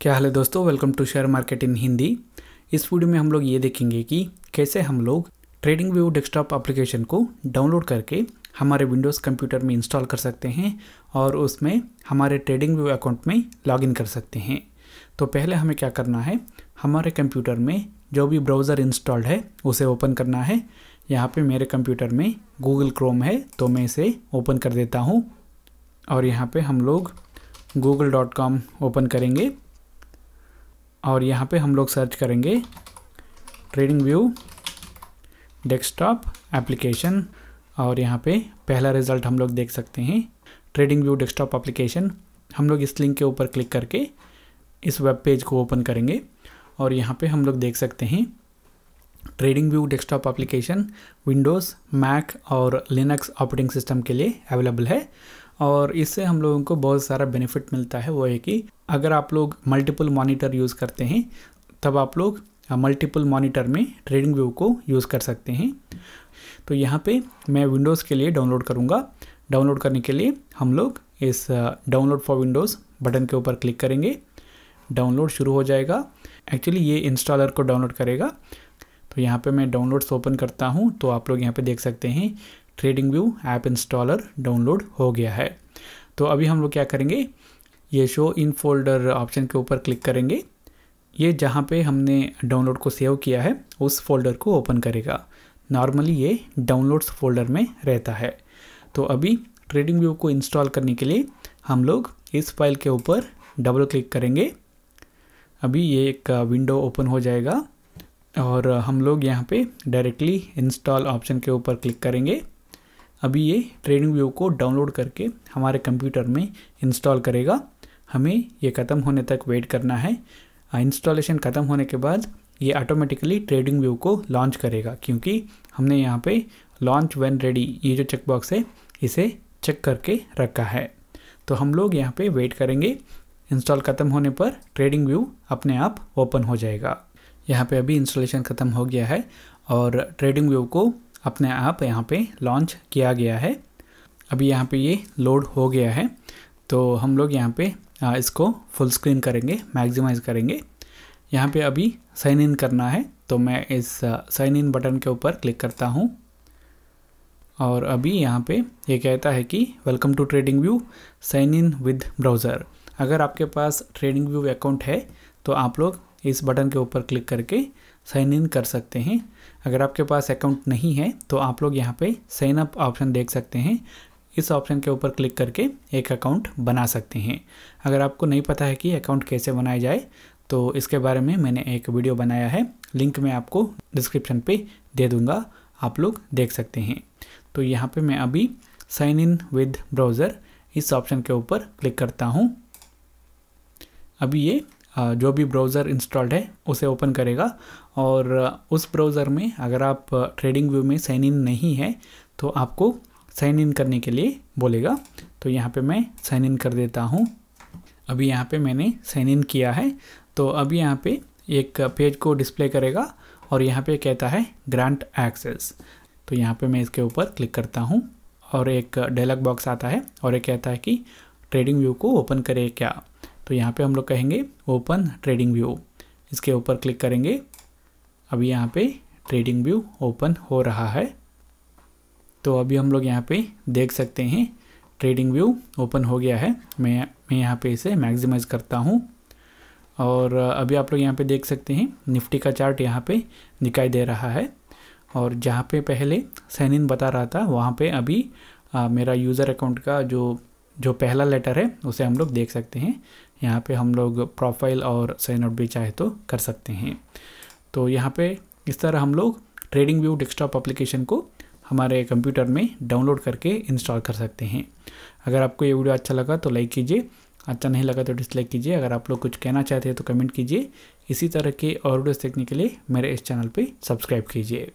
क्या हाल है दोस्तों welcome to share market in Hindi इस वीडियो में हम लोग ये देखेंगे कि कैसे हम लोग ट्रेडिंग व्यू डेस्कटॉप एप्लीकेशन को डाउनलोड करके हमारे विंडोज़ कंप्यूटर में इंस्टॉल कर सकते हैं और उसमें हमारे ट्रेडिंग व्यू अकाउंट में लॉगिन कर सकते हैं तो पहले हमें क्या करना है हमारे कंप्यूटर में जो भी ब्राउज़र इंस्टॉल्ड है उसे ओपन करना है यहाँ पर मेरे कंप्यूटर में गूगल क्रोम है तो मैं इसे ओपन कर देता हूँ और यहाँ पर हम लोग गूगल डॉट कॉम ओपन करेंगे और यहाँ पे हम लोग सर्च करेंगे ट्रेडिंग व्यू डेस्कटॉप एप्लीकेशन और यहाँ पे पहला रिज़ल्ट हम लोग देख सकते हैं ट्रेडिंग व्यू डेस्कटॉप एप्लीकेशन हम लोग इस लिंक के ऊपर क्लिक करके इस वेब पेज को ओपन करेंगे और यहाँ पे हम लोग देख सकते हैं TradingView desktop application Windows Mac और लिनक्स ऑपरेटिंग सिस्टम के लिए अवेलेबल है और इससे हम लोगों को बहुत सारा बेनिफिट मिलता है वो है कि अगर आप लोग मल्टीपल मॉनिटर यूज़ करते हैं तब आप लोग मल्टीपल मॉनिटर में ट्रेडिंग व्यू को यूज़ कर सकते हैं तो यहाँ पे मैं विंडोज़ के लिए डाउनलोड करूँगा डाउनलोड करने के लिए हम लोग इस डाउनलोड फॉर विंडोज़ बटन के ऊपर क्लिक करेंगे डाउनलोड शुरू हो जाएगा एक्चुअली ये इंस्टॉलर को डाउनलोड करेगा तो यहाँ पे मैं डाउनलोड्स ओपन करता हूँ तो आप लोग यहाँ पे देख सकते हैं TradingView app installer download हो गया है तो अभी हम लोग क्या करेंगे ये शो इन फोल्डर ऑप्शन के ऊपर क्लिक करेंगे ये जहाँ पे हमने डाउनलोड को सेव किया है उस फोल्डर को ओपन करेगा नॉर्मली ये डाउनलोड्स फोल्डर में रहता है तो अभी ट्रेडिंग व्यू को इंस्टॉल करने के लिए हम लोग इस फाइल के ऊपर डबल क्लिक करेंगे अभी ये एक विंडो ओपन हो जाएगा और हम लोग यहाँ पे डायरेक्टली इंस्टॉल ऑप्शन के ऊपर क्लिक करेंगे अभी ये ट्रेडिंग व्यू को डाउनलोड करके हमारे कंप्यूटर में इंस्टॉल करेगा हमें ये ख़त्म होने तक वेट करना है इंस्टॉलेशन ख़त्म होने के बाद ये ऑटोमेटिकली ट्रेडिंग व्यू को लॉन्च करेगा क्योंकि हमने यहाँ पे लॉन्च वेन रेडी ये जो चेकबॉक्स है इसे चेक करके रखा है तो हम लोग यहाँ पे वेट करेंगे इंस्टॉल ख़त्म होने पर ट्रेडिंग व्यू अपने आप ओपन हो जाएगा यहाँ पे अभी इंस्टॉलेशन ख़त्म हो गया है और ट्रेडिंग व्यू को अपने आप यहाँ पे लॉन्च किया गया है अभी यहाँ पे ये लोड हो गया है तो हम लोग यहाँ पे इसको फुल स्क्रीन करेंगे मैक्सिमाइज करेंगे यहाँ पे अभी साइन इन करना है तो मैं इस साइन इन बटन के ऊपर क्लिक करता हूँ और अभी यहाँ पे ये यह कहता है कि welcome to TradingView sign in with browser अगर आपके पास ट्रेडिंग व्यू अकाउंट है तो आप लोग इस बटन के ऊपर क्लिक करके साइन इन कर सकते हैं अगर आपके पास अकाउंट नहीं है तो आप लोग यहाँ पे साइन अप ऑप्शन देख सकते हैं इस ऑप्शन के ऊपर क्लिक करके एक अकाउंट बना सकते हैं अगर आपको नहीं पता है कि अकाउंट कैसे बनाया जाए तो इसके बारे में मैंने एक वीडियो बनाया है लिंक मैं आपको डिस्क्रिप्शन पे दे दूँगा आप लोग देख सकते हैं तो यहाँ पे मैं अभी साइन इन विद ब्राउज़र इस ऑप्शन के ऊपर क्लिक करता हूँ अभी ये जो भी ब्राउज़र इंस्टॉल्ड है उसे ओपन करेगा और उस ब्राउज़र में अगर आप ट्रेडिंग व्यू में साइन इन नहीं है तो आपको साइन इन करने के लिए बोलेगा तो यहाँ पे मैं साइन इन कर देता हूँ अभी यहाँ पे मैंने साइन इन किया है तो अभी यहाँ पे एक पेज को डिस्प्ले करेगा और यहाँ पे कहता है ग्रांट एक्सेस तो यहाँ पे मैं इसके ऊपर क्लिक करता हूँ और एक डायलॉग बॉक्स आता है और ये कहता है कि ट्रेडिंग व्यू को ओपन करे क्या तो यहाँ पे हम लोग कहेंगे ओपन ट्रेडिंग व्यू इसके ऊपर क्लिक करेंगे अभी यहाँ पे ट्रेडिंग व्यू ओपन हो रहा है तो अभी हम लोग यहाँ पे देख सकते हैं ट्रेडिंग व्यू ओपन हो गया है मैं मैं यहाँ पे इसे मैक्सिमाइज करता हूँ और अभी आप लोग यहाँ पे देख सकते हैं निफ्टी का चार्ट यहाँ पे दिखाई दे रहा है और जहाँ पे पहले सैनिन इन बता रहा था वहाँ पे अभी आ, मेरा यूज़र अकाउंट का जो जो पहला लेटर है उसे हम लोग देख सकते हैं यहाँ पे हम लोग प्रोफाइल और साइन आउट भी चाहे तो कर सकते हैं तो यहाँ पे इस तरह हम लोग ट्रेडिंग व्यू डेस्कटॉप एप्लीकेशन को हमारे कंप्यूटर में डाउनलोड करके इंस्टॉल कर सकते हैं अगर आपको ये वीडियो अच्छा लगा तो लाइक कीजिए अच्छा नहीं लगा तो डिसलाइक कीजिए अगर आप लोग कुछ कहना चाहते हैं तो कमेंट कीजिए इसी तरह के और वीडियोस देखने के लिए मेरे इस चैनल पे सब्सक्राइब कीजिए